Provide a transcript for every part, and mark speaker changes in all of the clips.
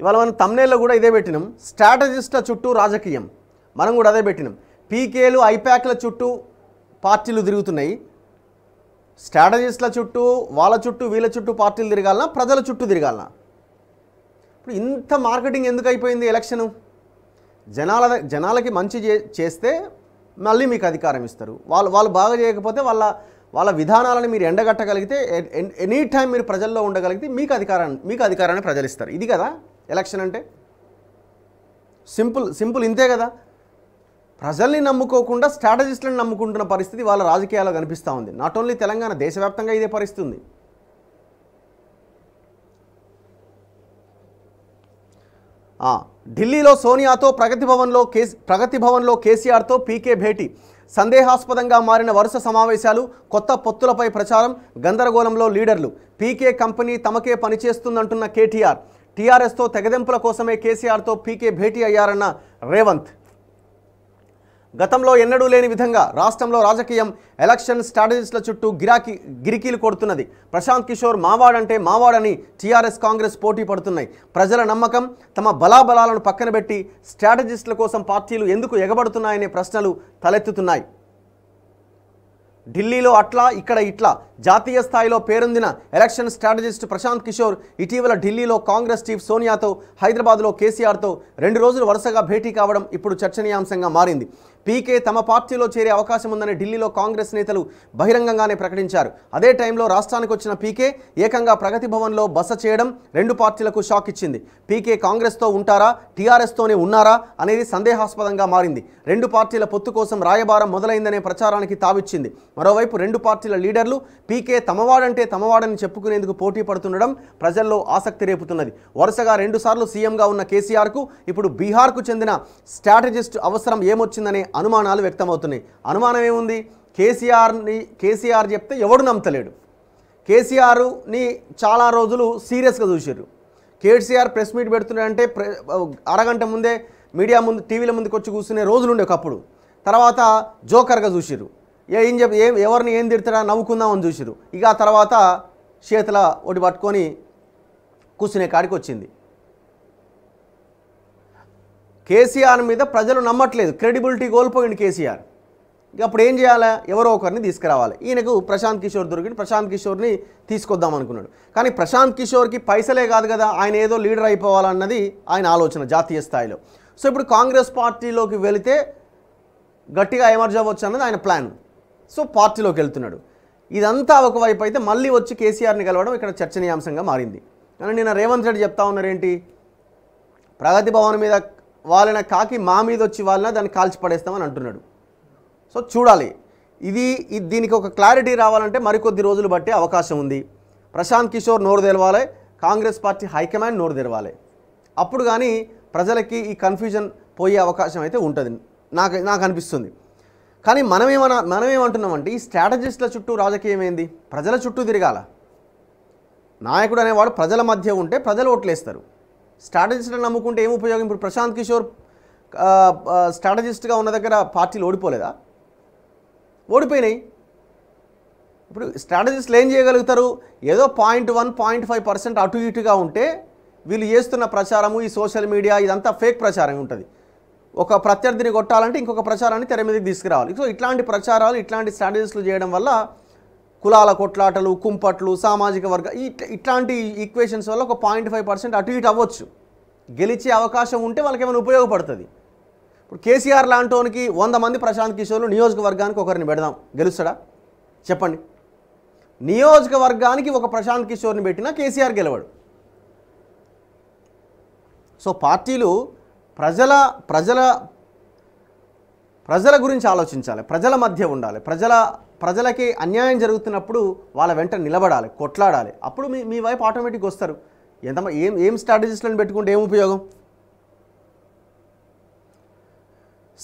Speaker 1: ఇవాళ మనం తమ్నేల్లో కూడా ఇదే పెట్టినాం స్ట్రాటజిస్ట్ల చుట్టూ రాజకీయం మనం కూడా అదే పెట్టినాం పీకేలు ఐప్యాక్ల చుట్టూ పార్టీలు తిరుగుతున్నాయి స్ట్రాటజిస్ట్ల చుట్టూ వాళ్ళ చుట్టూ వీళ్ళ చుట్టూ పార్టీలు తిరగాలనా ప్రజల చుట్టూ తిరగాలనా ఇప్పుడు ఇంత మార్కెటింగ్ ఎందుకు అయిపోయింది ఎలక్షను జనాల జనాలకి మంచి చేస్తే మళ్ళీ మీకు అధికారం ఇస్తారు వాళ్ళు వాళ్ళు బాగా చేయకపోతే వాళ్ళ వాళ్ళ విధానాలను మీరు ఎండగట్టగలిగితే ఎనీ టైం మీరు ప్రజల్లో ఉండగలిగితే మీకు అధికారాన్ని మీకు అధికారాన్ని ప్రజలు ఇస్తారు ఇది కదా ఎలక్షన్ అంటే సింపుల్ సింపుల్ ఇంతే కదా ప్రజల్ని నమ్ముకోకుండా స్ట్రాటజిస్టులను నమ్ముకుంటున్న పరిస్థితి వాళ్ళ రాజకీయాల్లో కనిపిస్తూ ఉంది నాట్ ఓన్లీ తెలంగాణ దేశవ్యాప్తంగా ఇదే పరిస్థితి ఉంది ఢిల్లీలో సోనియాతో ప్రగతి భవన్లో కేసీ ప్రగతి భవన్లో కేసీఆర్తో పీకే భేటీ సందేహాస్పదంగా మారిన వరుస సమావేశాలు కొత్త పొత్తులపై ప్రచారం గందరగోళంలో లీడర్లు పీకే కంపెనీ తమకే పనిచేస్తుందంటున్న కేటీఆర్ టీఆర్ఎస్తో తెగదెంపుల కోసమే కేసీఆర్తో పీకే భేటీ అయ్యారన్న రేవంత్ గతంలో ఎన్నడూ లేని విధంగా రాష్ట్రంలో రాజకీయం ఎలక్షన్ స్ట్రాటజిస్టుల చుట్టూ గిరాకీ గిరికీలు కొడుతున్నది ప్రశాంత్ కిషోర్ మావాడంటే మావాడని టీఆర్ఎస్ కాంగ్రెస్ పోటీ పడుతున్నాయి ప్రజల నమ్మకం తమ బలాబలాలను పక్కనబెట్టి స్ట్రాటజిస్టుల కోసం పార్టీలు ఎందుకు ఎగబడుతున్నాయనే ప్రశ్నలు తలెత్తుతున్నాయి ఢిల్లీలో అట్లా ఇక్కడ ఇట్లా జాతీయ స్థాయిలో పేరొందిన ఎలక్షన్ స్ట్రాటజిస్ట్ ప్రశాంత్ కిషోర్ ఇటీవల ఢిల్లీలో కాంగ్రెస్ చీఫ్ సోనియాతో హైదరాబాద్లో కేసీఆర్తో రెండు రోజులు వరుసగా భేటీ కావడం ఇప్పుడు చర్చనీయాంశంగా మారింది పీకే తమ పార్టీలో చేరే అవకాశం ఉందని ఢిల్లీలో కాంగ్రెస్ నేతలు బహిరంగంగానే ప్రకటించారు అదే టైంలో రాష్ట్రానికి వచ్చిన పీకే ఏకంగా ప్రగతి భవన్లో బస చేయడం రెండు పార్టీలకు షాక్ ఇచ్చింది పీకే కాంగ్రెస్తో ఉంటారా టీఆర్ఎస్తోనే ఉన్నారా అనేది సందేహాస్పదంగా మారింది రెండు పార్టీల పొత్తు కోసం రాయబారం మొదలైందనే ప్రచారానికి తావిచ్చింది మరోవైపు రెండు పార్టీల లీడర్లు పీకే తమవాడంటే తమవాడని చెప్పుకునేందుకు పోటీ పడుతుండడం ప్రజల్లో ఆసక్తి రేపుతున్నది వరుసగా రెండుసార్లు సీఎంగా ఉన్న కేసీఆర్కు ఇప్పుడు బీహార్కు చెందిన స్ట్రాటజిస్ట్ అవసరం ఏమొచ్చిందనే అనుమానాలు వ్యక్తమవుతున్నాయి అనుమానం ఏముంది కేసీఆర్ని కేసీఆర్ చెప్తే ఎవడు నమ్మతలేడు కేసీఆర్ని చాలా రోజులు సీరియస్గా చూసారు కేసీఆర్ ప్రెస్ మీట్ పెడుతున్నాడంటే అరగంట ముందే మీడియా ముందు టీవీల ముందుకు వచ్చి కూర్చునే రోజులు ఉండే ఒకప్పుడు తర్వాత జోకర్గా చూసిరు ఏం చెప్ ఏం ఎవరిని ఏం తిడతాడా నవ్వుకుందామని చూసిరు ఇక తర్వాత చేతుల ఒకటి పట్టుకొని కూర్చునే కాడికి వచ్చింది కేసీఆర్ మీద ప్రజలు నమ్మట్లేదు క్రెడిబిలిటీ కోల్పోయింది కేసీఆర్ ఇక అప్పుడు ఏం చేయాలి ఎవరో ఒకరిని తీసుకురావాలి ఈయనకు ప్రశాంత్ కిషోర్ దొరికింది ప్రశాంత్ కిషోర్ని తీసుకొద్దాం అనుకున్నాడు కానీ ప్రశాంత్ కిషోర్కి పైసలే కాదు కదా ఆయన ఏదో లీడర్ అయిపోవాలన్నది ఆయన ఆలోచన జాతీయ స్థాయిలో సో ఇప్పుడు కాంగ్రెస్ పార్టీలోకి వెళితే గట్టిగా ఎమర్జ్ అవ్వచ్చు అన్నది ఆయన ప్లాన్ సో పార్టీలోకి వెళ్తున్నాడు ఇదంతా ఒకవైపు అయితే మళ్ళీ వచ్చి కేసీఆర్ని కలవడం ఇక్కడ చర్చనీయాంశంగా మారింది కానీ నిన్న రేవంత్ రెడ్డి చెప్తా ఉన్నారేంటి ప్రగతి భవన్ మీద వాళ్ళని కాకి మా మీద వచ్చి వాళ్ళని దాన్ని కాల్చి పడేస్తామని అంటున్నాడు సో చూడాలి ఇది దీనికి ఒక క్లారిటీ రావాలంటే మరికొద్ది రోజులు బట్టే అవకాశం ఉంది ప్రశాంత్ కిషోర్ నోరు తెలవాలి కాంగ్రెస్ పార్టీ హైకమాండ్ నోరు తెరవాలి అప్పుడు కానీ ప్రజలకి ఈ కన్ఫ్యూజన్ పోయే అవకాశం అయితే ఉంటుంది నాకు నాకు అనిపిస్తుంది కానీ మనమేమన్నా మనం ఏమంటున్నామంటే ఈ స్ట్రాటజిస్టుల చుట్టూ రాజకీయం ఏంది ప్రజల చుట్టూ తిరగాల నాయకుడు అనేవాడు ప్రజల మధ్య ఉంటే ప్రజలు ఓట్లేస్తారు స్ట్రాటజిస్ట్ని నమ్ముకుంటే ఏం ఉపయోగం ఇప్పుడు ప్రశాంత్ కిషోర్ స్ట్రాటజిస్ట్గా ఉన్న దగ్గర పార్టీలు ఓడిపోలేదా ఓడిపోయినాయి ఇప్పుడు స్ట్రాటజిస్ట్లు ఏం చేయగలుగుతారు ఏదో point one point five percent అటు ఇటుగా ఉంటే వీళ్ళు చేస్తున్న ప్రచారము ఈ సోషల్ మీడియా ఇదంతా ఫేక్ ప్రచారం ఉంటుంది ఒక ప్రత్యర్థిని కొట్టాలంటే ఇంకొక ప్రచారాన్ని తెర మీదకి తీసుకురావాలి సో ఇట్లాంటి ప్రచారాలు ఇట్లాంటి స్ట్రాటజీస్లు చేయడం వల్ల కులాల కొట్లాటలు కుంపట్లు సామాజిక వర్గ ఇట్లాంటి ఈక్వేషన్స్ వల్ల ఒక పాయింట్ ఫైవ్ పర్సెంట్ అటు ఇటు అవ్వచ్చు గెలిచే అవకాశం ఉంటే వాళ్ళకి ఏమైనా ఉపయోగపడుతుంది ఇప్పుడు కేసీఆర్ లాంటి వంద మంది ప్రశాంత్ కిషోర్లు నియోజకవర్గానికి ఒకరిని పెడదాం గెలుస్తాడా చెప్పండి నియోజకవర్గానికి ఒక ప్రశాంత్ కిషోర్ని పెట్టినా కేసీఆర్ గెలవడు సో పార్టీలు ప్రజల ప్రజల ప్రజల గురించి ఆలోచించాలి ప్రజల మధ్య ఉండాలి ప్రజల ప్రజలకి అన్యాయం జరుగుతున్నప్పుడు వాళ్ళ వెంట నిలబడాలి కొట్లాడాలి అప్పుడు మీ మీ వైపు ఆటోమేటిక్గా వస్తారు ఎంత ఏం ఏం స్ట్రాటజీస్లను పెట్టుకుంటే ఏం ఉపయోగం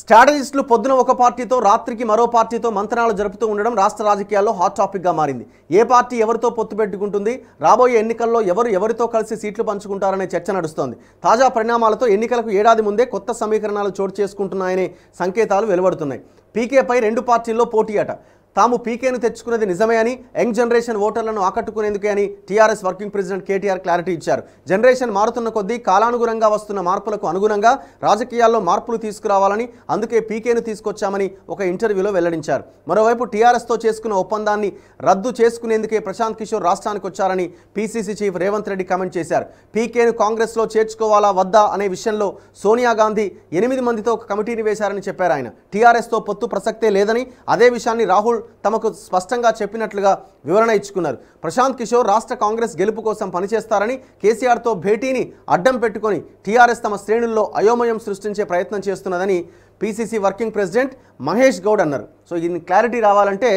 Speaker 1: స్ట్రాటజిస్టులు పొద్దున ఒక పార్టీతో రాత్రికి మరో పార్టీతో మంత్రాలు జరుపుతూ ఉండడం రాష్ట్ర రాజకీయాల్లో హాట్ టాపిక్గా మారింది ఏ పార్టీ ఎవరితో పొత్తు పెట్టుకుంటుంది రాబోయే ఎన్నికల్లో ఎవరు ఎవరితో కలిసి సీట్లు పంచుకుంటారనే చర్చ నడుస్తోంది తాజా పరిణామాలతో ఎన్నికలకు ఏడాది ముందే కొత్త సమీకరణాలు చోటు చేసుకుంటున్నాయనే సంకేతాలు వెలువడుతున్నాయి పీకేపై రెండు పార్టీల్లో పోటీ అట తాము పీకేను తెచ్చుకున్నది నిజమే అని యంగ్ జనరేషన్ ఓటర్లను ఆకట్టుకునేందుకే అని TRS working president KTR clarity ఇచ్చారు జనరేషన్ మారుతున్న కొద్దీ కాలానుగుణంగా వస్తున్న మార్పులకు అనుగుణంగా రాజకీయాల్లో మార్పులు తీసుకురావాలని అందుకే పీకేను తీసుకొచ్చామని ఒక ఇంటర్వ్యూలో వెల్లడించారు మరోవైపు టీఆర్ఎస్తో చేసుకున్న ఒప్పందాన్ని రద్దు చేసుకునేందుకే ప్రశాంత్ కిషోర్ రాష్ట్రానికి వచ్చారని PCC chief Revanth Reddy comment చేశారు పీకేను కాంగ్రెస్లో చేర్చుకోవాలా వద్దా అనే విషయంలో సోనియా గాంధీ ఎనిమిది మందితో ఒక కమిటీని వేశారని చెప్పారు ఆయన టీఆర్ఎస్తో పొత్తు ప్రసక్తే లేదని అదే విషయాన్ని రాహుల్ తమకు స్పష్టంగా చెప్పినట్లుగా వివరణ ఇచ్చుకున్నారు ప్రశాంత్ కిషోర్ రాష్ట్ర కాంగ్రెస్ గెలుపు కోసం పనిచేస్తారని కేసీఆర్తో భేటీని అడ్డం పెట్టుకొని టీఆర్ఎస్ తమ శ్రేణుల్లో అయోమయం సృష్టించే ప్రయత్నం చేస్తున్నదని PCC working president Mahesh Goud అన్నారు సో దీని క్లారిటీ రావాలంటే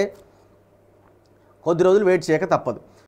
Speaker 1: కొద్ది రోజులు వెయిట్ చేయక తప్పదు